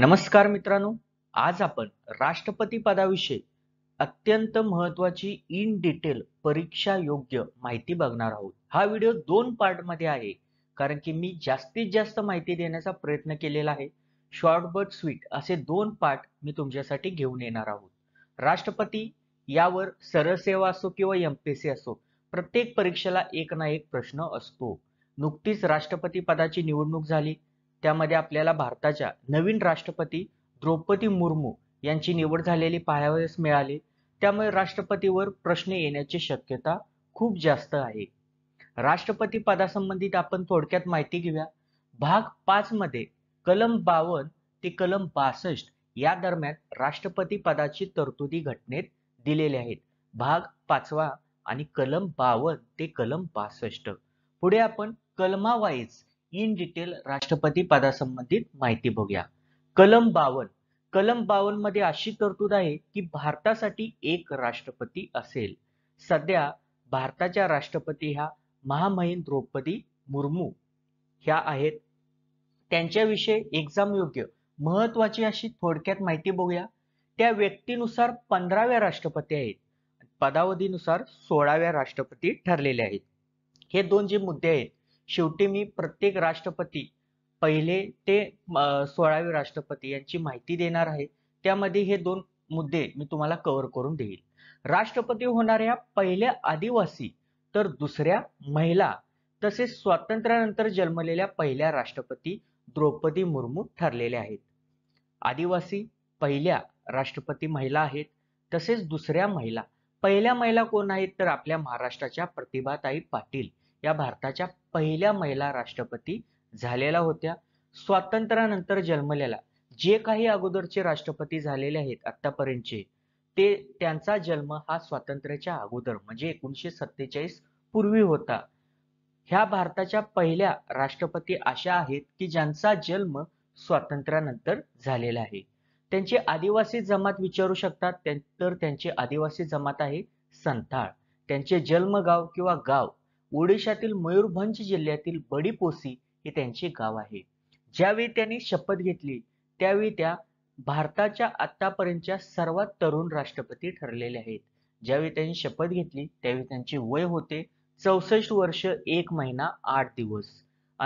नमस्कार मित्रांनो आज आपण राष्ट्रपती पदाविषयी अत्यंत महत्वाची इन डिटेल परीक्षा योग्य माहिती बघणार आहोत हा व्हिडिओ दोन पार्ट मध्ये आहे कारण की मी जास्तीत जास्त माहिती देण्याचा प्रयत्न केलेला आहे शॉर्ट बट स्वीट असे दोन पार्ट मी तुमच्यासाठी घेऊन येणार आहोत राष्ट्रपती यावर सरसेवा असो किंवा एमपीसी असो प्रत्येक परीक्षेला एक ना एक प्रश्न असतो नुकतीच राष्ट्रपती पदाची निवडणूक झाली त्यामध्ये आपल्याला भारताच्या नवीन राष्ट्रपती द्रौपदी मुर्मू यांची निवड झालेली पाहावयास मिळाली त्यामुळे राष्ट्रपतीवर प्रश्न येण्याची शक्यता खूप जास्त आहे राष्ट्रपती पदासंबंधित आपण थोडक्यात माहिती घेऊया भाग पाच मध्ये कलम बावन ते कलम बासष्ट या दरम्यान राष्ट्रपती पदाची तरतुदी घटनेत दिलेल्या आहेत भाग पाचवा आणि कलम बावन ते कलम बासष्ट पुढे आपण कलमावाईज इन डिटेल राष्ट्रपती पदासंबंधित माहिती बघूया कलम बावन कलम बावन मध्ये अशी तरतूद आहे की भारतासाठी एक राष्ट्रपती असेल सध्या भारताच्या राष्ट्रपती ह्या महामहिम द्रौपदी मुर्मू ह्या आहेत त्यांच्याविषयी एक्झाम योग्य महत्वाची अशी थोडक्यात माहिती बघूया त्या व्यक्तीनुसार पंधराव्या राष्ट्रपती आहेत पदावधीनुसार सोळाव्या राष्ट्रपती ठरलेले आहेत हे दोन जे मुद्दे आहेत शेवटी मी प्रत्येक राष्ट्रपती पहिले ते सोळावे राष्ट्रपती यांची माहिती देणार आहे त्यामध्ये हे दोन मुद्दे मी तुम्हाला कव्हर करून देईल राष्ट्रपती होणाऱ्या पहिल्या आदिवासी तर दुसऱ्या महिला तसेच स्वातंत्र्यानंतर जन्मलेल्या पहिल्या राष्ट्रपती द्रौपदी मुर्मू ठरलेल्या आहेत आदिवासी पहिल्या राष्ट्रपती महिला आहेत तसेच दुसऱ्या महिला पहिल्या महिला कोण आहेत तर आपल्या महाराष्ट्राच्या प्रतिभाताई पाटील या भारताच्या पहिल्या महिला राष्ट्रपती झालेल्या होत्या स्वातंत्र्यानंतर जन्मलेला जे काही अगोदरचे राष्ट्रपती झालेले आहेत आतापर्यंतचे ते त्यांचा जन्म हा स्वातंत्र्याच्या अगोदर म्हणजे एकोणीशे सत्तेचाळीस पूर्वी होता ह्या भारताच्या पहिल्या राष्ट्रपती अशा आहेत की ज्यांचा जन्म स्वातंत्र्यानंतर झालेला आहे त्यांची आदिवासी जमात विचारू शकतात तर त्यांची आदिवासी जमात आहे संथाळ त्यांचे जन्मगाव किंवा गाव ओडिशातील मयूरभंज जिल्ह्यातील बडीपोसी हे त्यांचे गाव आहे ज्यावेळी त्यांनी शपथ घेतली त्यावेळी त्या भारताच्या आतापर्यंतच्या सर्वात तरुण राष्ट्रपती ठरलेले आहेत ज्यावेळी त्यांनी शपथ घेतली त्यावेळी त्यांचे वय होते चौसष्ट वर्ष एक महिना आठ दिवस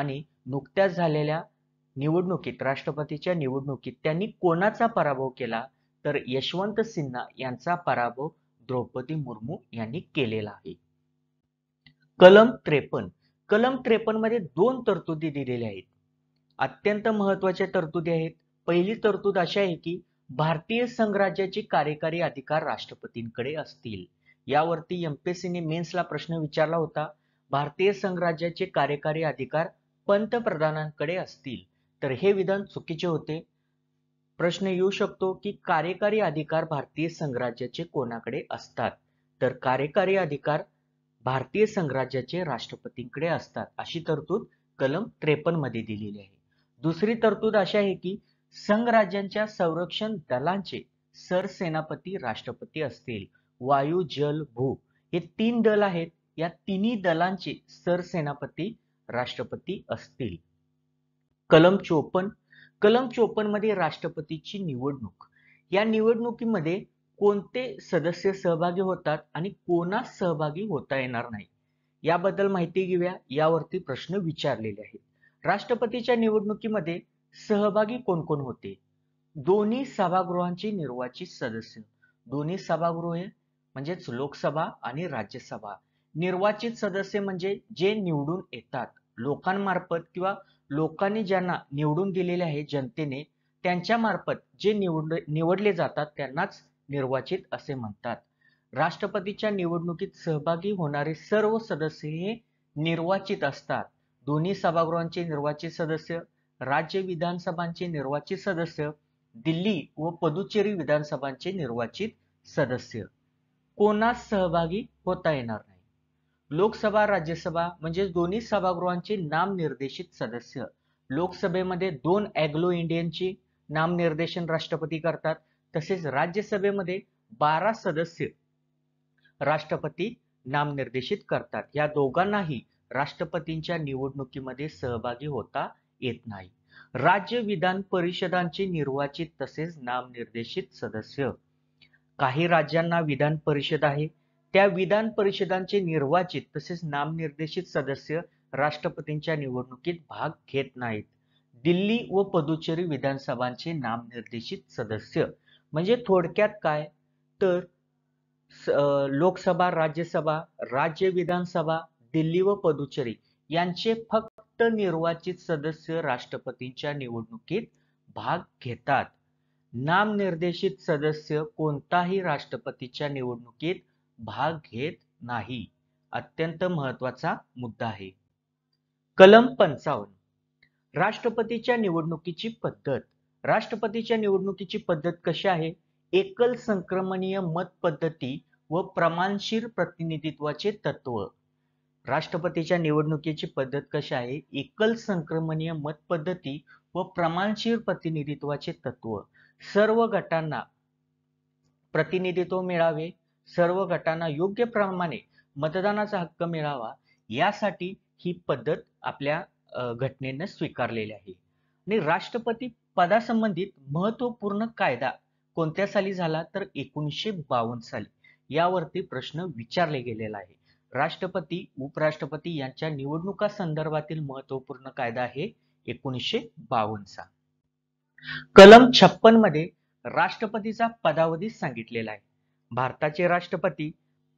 आणि नुकत्याच झालेल्या निवडणुकीत राष्ट्रपतीच्या निवडणुकीत त्यांनी कोणाचा पराभव केला तर यशवंत सिन्हा यांचा पराभव द्रौपदी मुर्मू यांनी केलेला आहे कलम त्रेपन्न कलम त्रेपन्न मध्ये दोन तरतुदी दिलेल्या आहेत अत्यंत महत्वाच्या तरतुदी आहेत पहिली तरतूद अशी आहे की भारतीय संघराज्याचे कार्यकारी अधिकार राष्ट्रपतींकडे असतील यावरती एमपीएससीने मेन्सला प्रश्न विचारला होता भारतीय संघराज्याचे कार्यकारी अधिकार पंतप्रधानांकडे असतील तर हे विधान चुकीचे होते प्रश्न येऊ शकतो की कार्यकारी अधिकार भारतीय संघराज्याचे कोणाकडे असतात तर कार्यकारी अधिकार भारतीय संघराज्याचे राष्ट्रपतींकडे असतात अशी तरतूद कलम त्रेपन्न मध्ये दिलेली आहे दुसरी तरतूद अशी आहे की संघराज्यांच्या संरक्षण दलांचे सरसेनापती राष्ट्रपती असतील वायू जल भू हे तीन दल आहेत या तिन्ही दलांचे सरसेनापती राष्ट्रपती असतील कलम चोपन कलम चोपन्न मध्ये राष्ट्रपतीची निवडणूक या निवडणुकीमध्ये कोणते सदस्य सहभागी होतात आणि कोणास सहभागी होता येणार नाही याबद्दल माहिती घेऊया यावरती प्रश्न विचारलेले आहेत राष्ट्रपतीच्या निवडणुकीमध्ये सहभागी कोण कोण होते दोन्ही सभागृहांची निर्वाचित सदस्य दोन्ही सभागृहे म्हणजेच लोकसभा आणि राज्यसभा निर्वाचित सदस्य म्हणजे जे निवडून येतात लोकांमार्फत किंवा लोकांनी ज्यांना निवडून दिलेले आहे जनतेने त्यांच्या मार्फत जे निवड निवडले जातात त्यांनाच निर्वाचित असे म्हणतात राष्ट्रपतीच्या निवडणुकीत सहभागी होणारे सर्व सदस्य हे निर्वाचित असतात दोन्ही सभागृहांचे निर्वाचित सदस्य राज्य विधानसभांचे निर्वाचित सदस्य दिल्ली व पुदुचेरी विधानसभांचे निर्वाचित सदस्य कोणास सहभागी होता येणार नाही लोकसभा राज्यसभा म्हणजे दोन्ही सभागृहांचे नामनिर्देशित सदस्य लोकसभेमध्ये दोन अँग्लो इंडियनची नामनिर्देशन राष्ट्रपती करतात तसेच राज्यसभेमध्ये बारा सदस्य राष्ट्रपती नामनिर्देशित करतात या दोघांनाही राष्ट्रपतींच्या निवडणुकीमध्ये सहभागी होता येत नाही राज्य विधान परिषदांचे निर्वाचित तसेच नामनिर्देशित सदस्य काही राज्यांना विधान परिषद आहे त्या विधान परिषदांचे निर्वाचित तसेच नामनिर्देशित सदस्य राष्ट्रपतींच्या निवडणुकीत भाग घेत नाहीत दिल्ली व पुदुचेरी विधानसभांचे नामनिर्देशित सदस्य म्हणजे थोडक्यात काय तर लोकसभा राज्यसभा राज्य विधानसभा दिल्ली व पदुचेरी यांचे फक्त निर्वाचित सदस्य राष्ट्रपतींच्या निवडणुकीत भाग घेतात नामनिर्देशित सदस्य कोणताही राष्ट्रपतीच्या निवडणुकीत भाग घेत नाही अत्यंत महत्वाचा मुद्दा आहे कलम पंचावन्न राष्ट्रपतीच्या निवडणुकीची पद्धत राष्ट्रपतीच्या निवडणुकीची पद्धत कशी आहे एकल संक्रमणीय मत पद्धती व प्रमाणशीर प्रतिनिधित्वाचे तत्व राष्ट्रपतीच्या निवडणुकीची पद्धत कशी आहे एकल संक्रमणीय मत पद्धती व प्रमाणशीर प्रतिनिधित्वाचे तत्व सर्व गटांना प्रतिनिधित्व मिळावे सर्व गटांना योग्य प्रमाणे मतदानाचा हक्क मिळावा यासाठी ही पद्धत आपल्या घटनेनं स्वीकारलेली आहे आणि राष्ट्रपती पदासंबंधित महत्वपूर्ण कायदा कोणत्या साली झाला तर एकोणीसशे बावन्न साली यावरती प्रश्न विचारले गेलेला आहे राष्ट्रपती उपराष्ट्रपती यांच्या निवडणुका संदर्भातील महत्वपूर्ण कायदा आहे एकोणीसशे बावन्नचा कलम छप्पन मध्ये राष्ट्रपतीचा पदावधी सांगितलेला आहे भारताचे राष्ट्रपती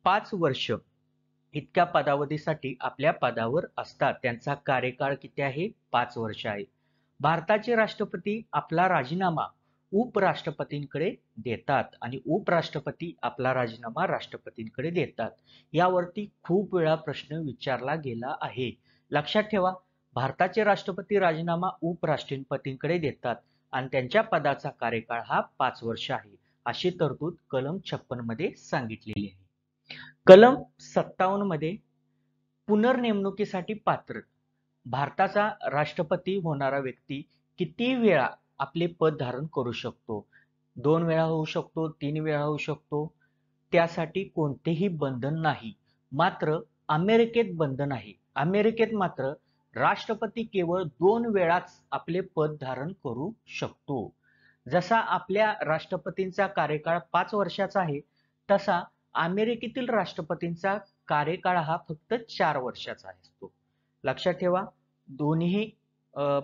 पाच वर्ष इतक्या पदावधीसाठी आपल्या पदावर असतात त्यांचा कार्यकाळ किती आहे पाच वर्ष आहे भारताचे राष्ट्रपती आपला राजीनामा उपराष्ट्रपतींकडे देतात आणि उपराष्ट्रपती आपला राजीनामा राष्ट्रपतींकडे देतात यावरती खूप वेळा प्रश्न विचारला गेला आहे लक्षात ठेवा भारताचे राष्ट्रपती राजीनामा उपराष्ट्रपतींकडे देतात आणि त्यांच्या पदाचा कार्यकाळ हा पाच वर्ष आहे अशी तरतूद कलम छप्पन मध्ये सांगितलेली आहे कलम सत्तावन्न मध्ये पुनर्नेमणुकीसाठी पात्र भारताचा राष्ट्रपती होणारा व्यक्ती किती वेळा आपले पद धारण करू शकतो दोन वेळा होऊ शकतो तीन वेळा होऊ शकतो त्यासाठी कोणतेही बंधन नाही मात्र अमेरिकेत बंधन आहे अमेरिकेत मात्र राष्ट्रपती केवळ दोन वेळाच आपले पद धारण करू शकतो जसा आपल्या राष्ट्रपतींचा कार्यकाळ पाच वर्षाचा आहे तसा अमेरिकेतील राष्ट्रपतींचा कार्यकाळ हा फक्त चार वर्षाचा असतो लक्षात ठेवा दोन्ही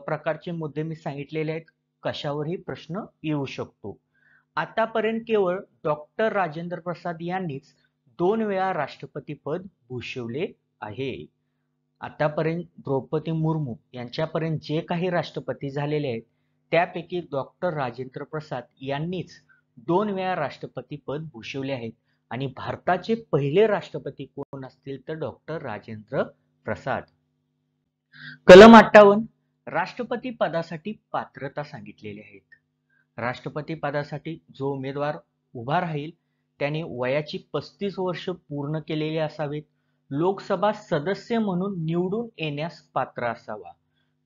प्रकारचे मुद्दे मी सांगितलेले आहेत कशावरही प्रश्न येऊ शकतो आतापर्यंत केवळ डॉक्टर राजेंद्र प्रसाद यांनीच दोन वेळा राष्ट्रपती पद भूषवले आहे आतापर्यंत द्रौपदी मुर्मू यांच्यापर्यंत जे काही राष्ट्रपती झालेले आहेत त्यापैकी डॉक्टर राजेंद्र प्रसाद यांनीच दोन वेळा राष्ट्रपती पद भूषवले आहेत आणि भारताचे पहिले राष्ट्रपती कोण असतील तर डॉक्टर राजेंद्र प्रसाद कलम अठ्ठावन राष्ट्रपती पदासाठी पात्रता सांगितलेली आहेत राष्ट्रपती पदासाठी जो उमेदवार उभा राहील त्याने वयाची पस्तीस वर्ष पूर्ण केलेली असावेत लोकसभा सदस्य म्हणून निवडून येण्यास पात्र असावा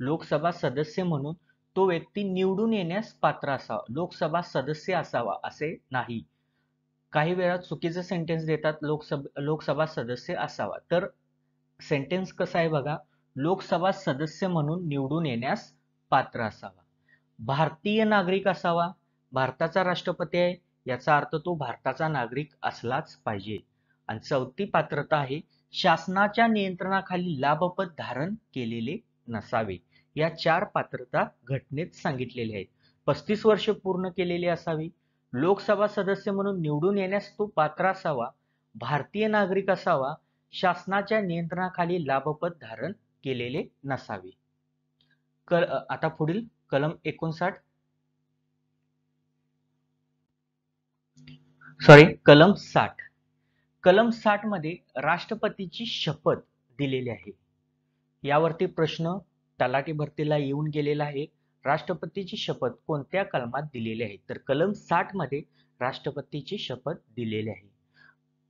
लोकसभा सदस्य म्हणून तो व्यक्ती निवडून येण्यास पात्र असावा लोकसभा सदस्य असावा असे नाही काही वेळा चुकीचं सेंटेन्स देतात लोकसभा लोकसभा सदस्य असावा तर सेंटेन्स कसा आहे बघा लोकसभा सदस्य म्हणून निवडून येण्यास पात्र असावा. भारतीय नागरिक असावा, भारताचा राष्ट्रपती आहे याचा अर्थ तो भारताचा नागरिक असलाच पाहिजे. आणि चौथी पात्रता आहे शासनाच्या नियंत्रणाखाली लाभपद धारण केलेले नसावे. या चार पात्रता घटनेत सांगितलेल्या आहेत. पस्तीस वर्ष पूर्ण केलेले असावी, लोकसभा सदस्य म्हणून निवडून येण्यास तो पात्र असावा, भारतीय नागरिक असावा, शासनाच्या नियंत्रणाखाली लाभपद धारण केलेले नसावे कल आता पुढील कलम एकोणसाठ सॉरी कलम साठ कलम साठ मध्ये राष्ट्रपतीची शपथ दिलेली आहे यावरती प्रश्न तलाठी भरतीला येऊन गेलेला आहे राष्ट्रपतीची शपथ कोणत्या कलमात दिलेली आहे तर कलम साठ मध्ये राष्ट्रपतीची शपथ दिलेली आहे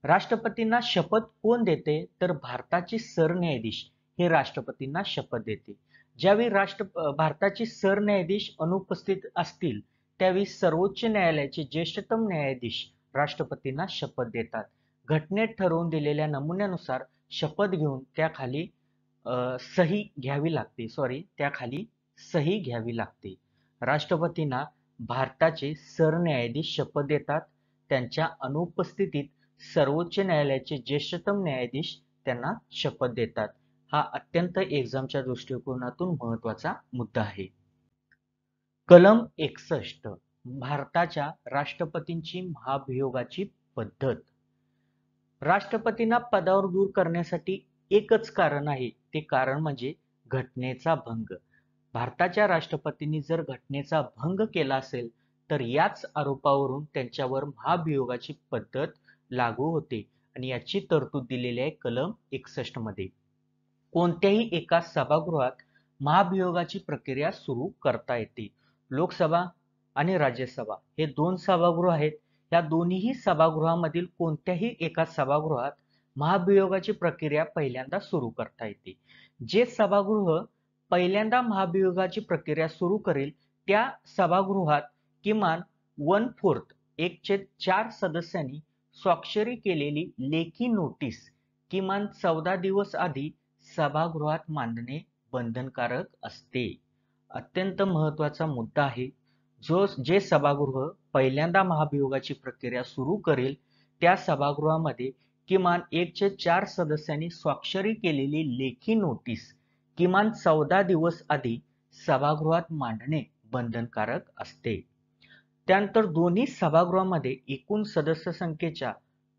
राष्ट्रपतींना शपथ कोण देते तर भारताचे सरन्यायाधीश हे राष्ट्रपतींना शपथ देते ज्यावेळी राष्ट्र भारताचे सरन्यायाधीश अनुपस्थित असतील त्यावेळी सर्वोच्च न्यायालयाचे ज्येष्ठतम न्यायाधीश राष्ट्रपतींना शपथ देतात घटनेत ठरवून दिलेल्या नमुन्यानुसार शपथ घेऊन त्याखाली सही घ्यावी लागते सॉरी त्याखाली सही घ्यावी लागते राष्ट्रपतींना भारताचे सरन्यायाधीश शपथ देतात त्यांच्या अनुपस्थितीत सर्वोच्च न्यायालयाचे ज्येष्ठतम न्यायाधीश त्यांना शपथ देतात हा अत्यंत एक्झामच्या दृष्टिकोनातून महत्वाचा मुद्दा आहे कलम एकसष्ट भारताच्या राष्ट्रपतींची महाभियोगाची पद्धत राष्ट्रपतींना पदावर दूर करण्यासाठी एकच कारण आहे ते कारण म्हणजे घटनेचा भंग भारताच्या राष्ट्रपतींनी जर घटनेचा भंग केला असेल तर याच आरोपावरून त्यांच्यावर महाभियोगाची पद्धत लागू होते आणि याची तरतूद दिलेली आहे कलम एकसष्ट मध्ये कोणत्याही एका सभागृहात महाभियोगाची प्रक्रिया सुरू करता येते लोकसभा आणि राज्यसभा हे दोन सभागृह आहेत या दोन्ही सभागृहामधील कोणत्याही एका सभागृहात महाभियोगाची प्रक्रिया पहिल्यांदा सुरू करता येते जे सभागृह पहिल्यांदा महाभियोगाची प्रक्रिया सुरू करेल त्या सभागृहात किमान वन फोर्थ एक चे चार सदस्यांनी स्वाक्षरी केलेली लेखी नोटीस किमान चौदा दिवस आधी सभागृहात मांडणे बंधनकारक असते अत्यंत महत्वाचा मुद्दा आहे जो जे सभागृह पहिल्यांदा महाभियोगाची प्रक्रिया सुरू करेल त्या सभागृहामध्ये किमान एकशे चार सदस्यांनी स्वाक्षरी केलेली लेखी नोटीस किमान चौदा दिवस आधी सभागृहात मांडणे बंधनकारक असते त्यानंतर दोन्ही सभागृहामध्ये एकूण सदस्य संख्येच्या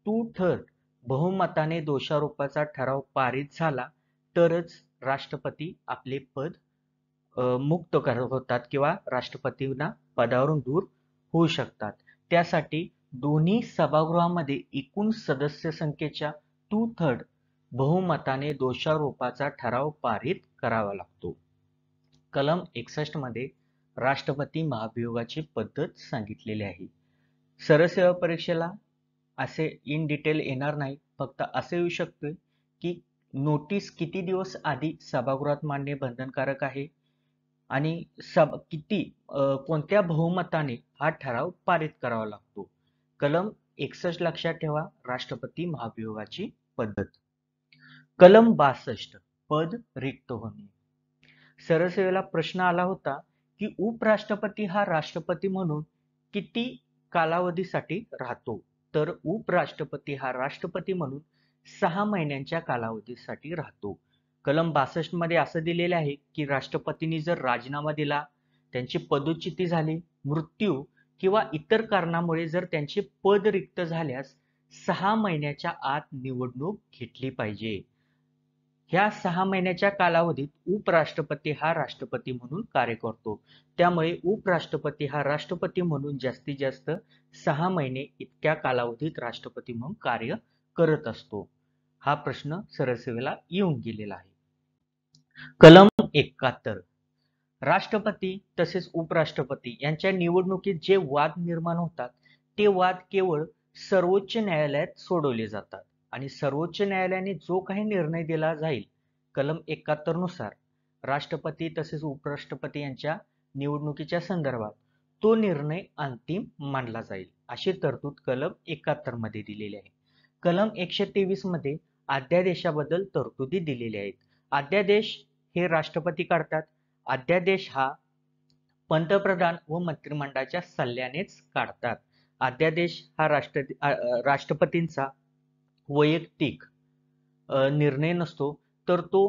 टू थर्ड बहुमताने दोषारोपाचा ठराव पारित झाला तरच राष्ट्रपती आपले पद मुक्त कर होतात किंवा राष्ट्रपतींना पदावरून दूर होऊ शकतात त्यासाठी दोन्ही सभागृहामध्ये एकूण सदस्य संख्येच्या टू थर्ड बहुमताने दोषारोपाचा ठराव पारित करावा लागतो कलम एकसष्ट मध्ये राष्ट्रपती महाभियोगाची पद्धत सांगितलेली आहे सरसेवा परीक्षेला असे इन डिटेल येणार नाही फक्त असे येऊ शकते की नोटीस किती दिवस आधी सभागृहात मांडणे बंधनकारक आहे आणि सब किती कोणत्या बहुमताने हा ठराव पारित करावा लागतो कलम एकसष्ट लक्षात ठेवा राष्ट्रपती महाभियोगाची पद्धत कलम बासष्ट पद रिक्त होणे सरसेवेला प्रश्न आला होता की उपराष्ट्रपती हा राष्ट्रपती म्हणून किती कालावधीसाठी राहतो तर उपराष्ट्रपती हा राष्ट्रपती म्हणून सहा महिन्यांच्या कालावधीसाठी राहतो कलम बासष्ट मध्ये असं दिलेलं आहे की राष्ट्रपतींनी जर राजीनामा दिला त्यांची पदोच्युती झाली मृत्यू किंवा इतर कारणामुळे जर त्यांचे पद रिक्त झाल्यास सहा महिन्याच्या आत निवडणूक घेतली पाहिजे ह्या सहा महिन्याच्या कालावधीत उपराष्ट्रपती हा राष्ट्रपती म्हणून कार्य करतो त्यामुळे उपराष्ट्रपती हा राष्ट्रपती म्हणून जास्तीत जास्त सहा महिने इतक्या कालावधीत राष्ट्रपती म्हणून कार्य करत असतो हा प्रश्न सरसेवेला येऊन गेलेला आहे कलम एकाहत्तर राष्ट्रपती तसेच उपराष्ट्रपती यांच्या निवडणुकीत जे वाद निर्माण होतात ते वाद केवळ सर्वोच्च न्यायालयात सोडवले जातात आणि सर्वोच्च न्यायालयाने जो काही निर्णय दिला जाईल कलम एकाहत्तर नुसार राष्ट्रपती तसेच उपराष्ट्रपती यांच्या निवडणुकीच्या संदर्भात तो निर्णय अंतिम मानला जाईल अशी तरतूद कलम एकाहत्तर मध्ये दिलेली आहे कलम एकशे तेवीस मध्ये अध्यादेशाबद्दल तरतुदी दिलेल्या आहेत अध्यादेश हे राष्ट्रपती काढतात अध्यादेश हा पंतप्रधान व मंत्रिमंडळाच्या सल्ल्यानेच काढतात अध्यादेश हा राष्ट्र राष्ट्रपतींचा वैयक्तिक निर्णय नसतो तर तो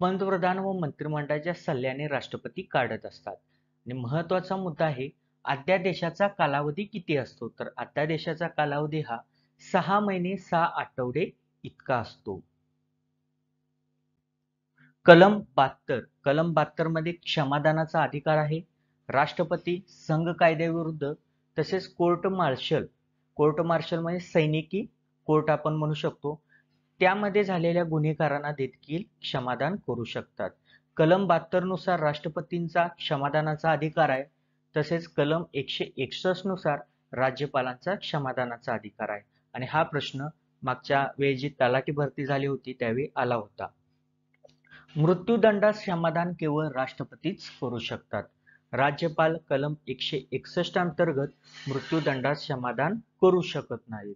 पंतप्रधान व मंत्रिमंडळाच्या सल्ल्याने राष्ट्रपती काढत असतात आणि महत्वाचा मुद्दा आहे अध्यादेशाचा कालावधी किती असतो तर अध्यादेशाचा कालावधी हा सहा महिने सहा आठवडे इतका असतो कलम बहात्तर कलम बहात्तर मध्ये क्षमादानाचा अधिकार आहे राष्ट्रपती संघ कायद्याविरुद्ध तसेच कोर्ट मार्शल कोर्ट मार्शल म्हणजे सैनिकी कोर्ट आपण म्हणू शकतो त्यामध्ये झालेल्या गुन्हेगारांना देखील क्षमादान करू शकतात कलम बहात्तर नुसार राष्ट्रपतींचा क्षमादानाचा अधिकार आहे तसेच कलम एकशे एकसष्ट नुसार राज्यपालांचा क्षमादानाचा अधिकार आहे आणि हा प्रश्न मागच्या वेळी जी तलाठी भरती झाली होती त्यावेळी आला होता मृत्यूदंडास समाधान केवळ राष्ट्रपतीच करू शकतात राज्यपाल कलम एकशे एकसष्ट अंतर्गत मृत्यूदंडास समाधान करू शकत नाहीत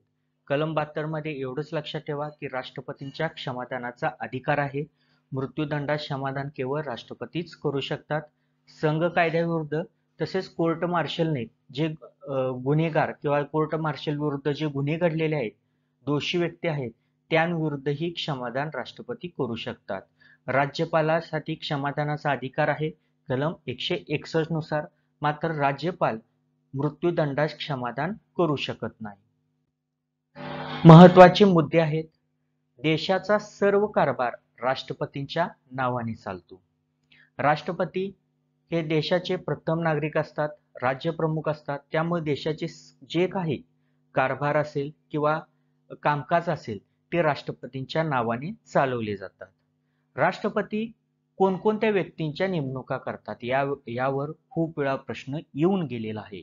कलम बहात्तर मध्ये एवढंच लक्षात ठेवा की राष्ट्रपतींच्या क्षमादानाचा अधिकार आहे मृत्यूदंडास समाधान केवळ राष्ट्रपतीच करू शकतात संघ कायद्याविरुद्ध तसेच कोर्ट मार्शलने जे गुन्हेगार किंवा कोर्ट मार्शल विरुद्ध जे गुन्हे घडलेले आहेत दोषी व्यक्ती आहेत त्यांविरुद्धही क्षमादान राष्ट्रपती करू शकतात राज्यपालासाठी क्षमादानाचा अधिकार आहे कलम एकशे एकसष्ट नुसार मात्र राज्यपाल मृत्यूदंडास क्षमादान करू शकत नाही महत्वाचे मुद्दे आहेत देशाचा सर्व कारभार राष्ट्रपतींच्या नावाने चालतो राष्ट्रपती हे देशाचे प्रथम नागरिक असतात राज्यप्रमुख असतात त्यामुळे देशाचे जे काही कारभार असेल किंवा कामकाज असेल ते राष्ट्रपतींच्या नावाने चालवले जातात राष्ट्रपती कोणकोणत्या व्यक्तींच्या नेमणुका करतात या यावर खूप वेळा प्रश्न येऊन गेलेला आहे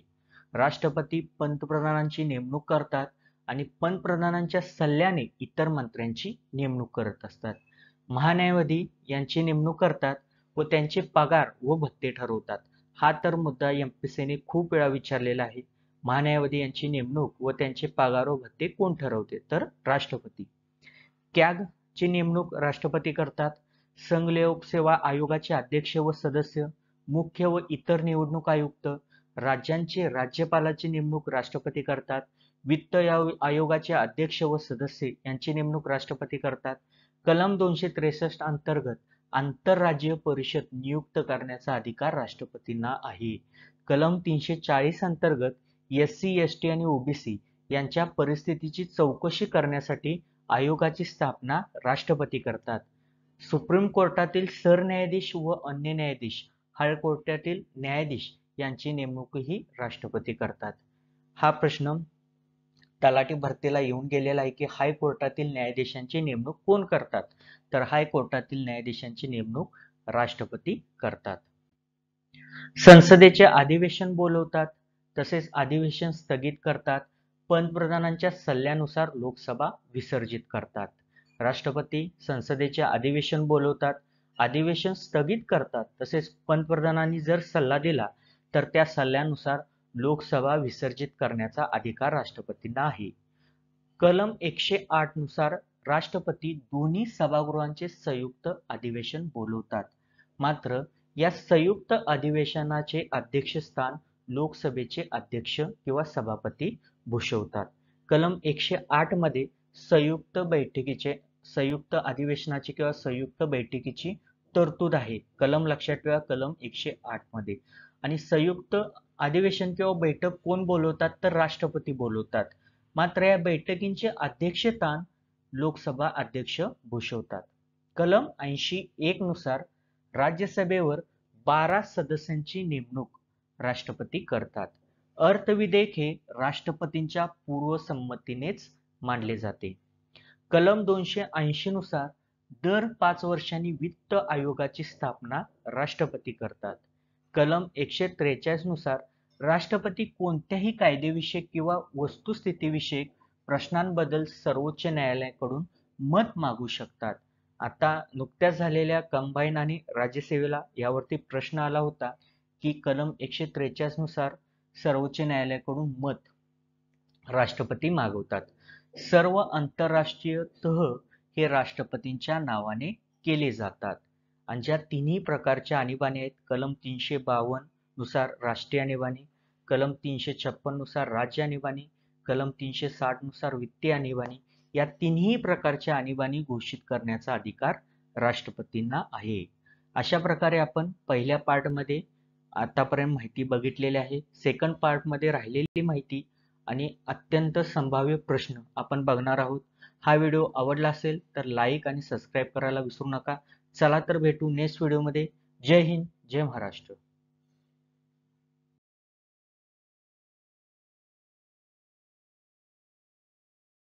राष्ट्रपती पंतप्रधानांची नेमणूक करतात आणि पंतप्रधानांच्या सल्ल्याने इतर मंत्र्यांची नेमणूक करत असतात महान्यायवादी यांची नेमणूक करतात व त्यांचे पगार व भत्ते ठरवतात हा तर मुद्दा एम पी सीने खूप वेळा विचारलेला आहे महान्यायवादी यांची नेमणूक व त्यांचे पागारो भत्ते कोण ठरवते तर राष्ट्रपती कॅग ची नेमणूक राष्ट्रपती करतात संघ लोकसेवा आयोगाचे अध्यक्ष व सदस्य मुख्य व इतर निवडणूक आयुक्त राज्यांचे राज्यपालाची नेमणूक राष्ट्रपती करतात वित्त आयोगाचे अध्यक्ष व सदस्य यांची नेमणूक राष्ट्रपती करतात कलम दोनशे त्रेसष्ट अंतर्गत आंतरराज्य परिषद नियुक्त करण्याचा अधिकार राष्ट्रपतींना आहे कलम तीनशे चाळीस अंतर्गत एस सी एस टी आणि ओबीसी यांच्या परिस्थितीची चौकशी करण्यासाठी आयोगाची स्थापना राष्ट्रपती करतात सुप्रीम कोर्टातील सरन्यायाधीश व अन्य न्यायाधीश हायकोर्टातील न्यायाधीश यांची नेमणूकही राष्ट्रपती करतात हा प्रश्न तलाठी भरतीला येऊन गेलेला आहे की हायकोर्टातील न्यायाधीशांची नेमणूक कोण करतात तर हायकोर्टातील न्यायाधीशांची नेमणूक राष्ट्रपती करतात संसदेचे अधिवेशन बोलवतात तसेच अधिवेशन स्थगित करतात पंतप्रधानांच्या सल्ल्यानुसार लोकसभा विसर्जित करतात राष्ट्रपती संसदेचे अधिवेशन बोलवतात अधिवेशन स्थगित करतात तसेच पंतप्रधानांनी जर सल्ला दिला तर त्या सल्ल्यानुसार लोकसभा विसर्जित करण्याचा अधिकार राष्ट्रपतींना आहे कलम एकशे आठ नुसार राष्ट्रपती दोन्ही सभागृहांचे संयुक्त अधिवेशन बोलवतात मात्र या संयुक्त अधिवेशनाचे अध्यक्षस्थान लोकसभेचे अध्यक्ष किंवा सभापती भूषवतात कलम एकशे आठ मध्ये संयुक्त बैठकीचे संयुक्त अधिवेशनाची किंवा संयुक्त बैठकीची तरतूद आहे कलम लक्षात ठेवा कलम एकशे आठ मध्ये आणि संयुक्त अधिवेशन किंवा बैठक कोण बोलवतात तर राष्ट्रपती बोलवतात मात्र या बैठकींचे अध्यक्षस्थान लोकसभा अध्यक्ष भूषवतात कलम ऐंशी एक नुसार राज्यसभेवर बारा सदस्यांची नेमणूक राष्ट्रपती करतात अर्थविधेयक हे राष्ट्रपतींच्या पूर्वसंमतीनेच मानले जाते कलम दोनशे ऐंशी नुसार दर पाच वर्षांनी वित्त आयोगाची स्थापना राष्ट्रपती करतात कलम एकशे त्रेचाळीस नुसार राष्ट्रपती कोणत्याही कायदेविषयक किंवा वस्तुस्थितीविषयक प्रश्नांबद्दल सर्वोच्च न्यायालयाकडून मत मागू शकतात आता नुकत्याच झालेल्या कंबाईन आणि राज्यसेवेला यावरती प्रश्न आला होता की कलम एकशे त्रेचाळीस नुसार सर्वोच्च न्यायालयाकडून मत राष्ट्रपती मागवतात सर्व आंतरराष्ट्रीय तह हे राष्ट्रपतींच्या नावाने केले जातात आणि ज्या तिन्ही प्रकारच्या आणीबाणी आहेत कलम तीनशे नुसार राष्ट्रीय आणीबाणी कलम तीनशे नुसार राज्य आणीबाणी कलम तीनशे नुसार वित्तीय आणीबाणी या तिन्ही प्रकारच्या आणीबाणी घोषित करण्याचा अधिकार राष्ट्रपतींना आहे अशा प्रकारे आपण पहिल्या पार्टमध्ये आतापर्यंत माहिती बघितलेली आहे सेकंड पार्टमध्ये राहिलेली माहिती आणि अत्यंत संभाव्य प्रश्न आपण बघणार आहोत हा व्हिडिओ आवडला असेल तर लाईक आणि सबस्क्राईब करायला विसरू नका चला तर भेटू नेक्स्ट व्हिडिओमध्ये जय हिंद जय महाराष्ट्र